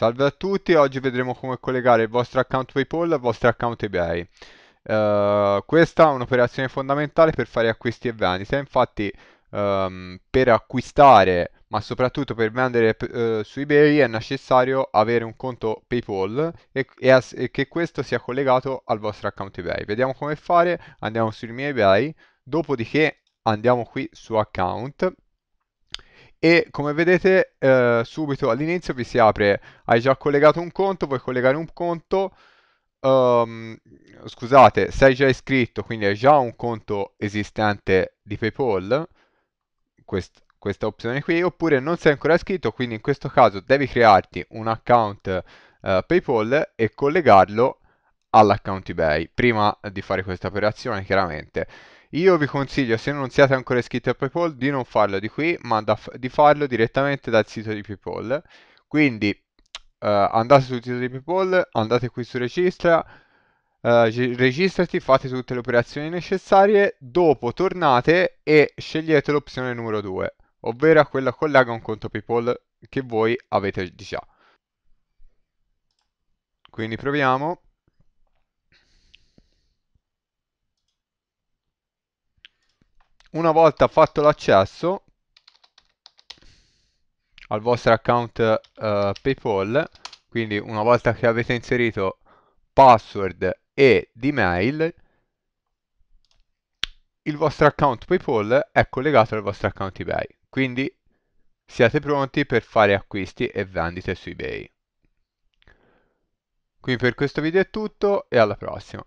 Salve a tutti, oggi vedremo come collegare il vostro account PayPal al vostro account eBay. Uh, questa è un'operazione fondamentale per fare acquisti e vendite, infatti um, per acquistare ma soprattutto per vendere uh, su eBay è necessario avere un conto PayPal e, e, e, che questo sia collegato al vostro account eBay. Vediamo come fare, andiamo sul mio eBay, dopodiché andiamo qui su account e come vedete eh, subito all'inizio vi si apre hai già collegato un conto, vuoi collegare un conto um, scusate, sei già iscritto quindi hai già un conto esistente di Paypal quest questa opzione qui oppure non sei ancora iscritto quindi in questo caso devi crearti un account eh, Paypal e collegarlo all'account eBay prima di fare questa operazione chiaramente io vi consiglio, se non siete ancora iscritti a Paypal, di non farlo di qui, ma da, di farlo direttamente dal sito di Paypal. Quindi eh, andate sul sito di Paypal, andate qui su registra, eh, registrati, fate tutte le operazioni necessarie, dopo tornate e scegliete l'opzione numero 2, ovvero quella collega un conto Paypal che voi avete già. Quindi proviamo. una volta fatto l'accesso al vostro account uh, PayPal, quindi una volta che avete inserito password e di mail, il vostro account PayPal è collegato al vostro account eBay, quindi siete pronti per fare acquisti e vendite su eBay. Quindi per questo video è tutto e alla prossima.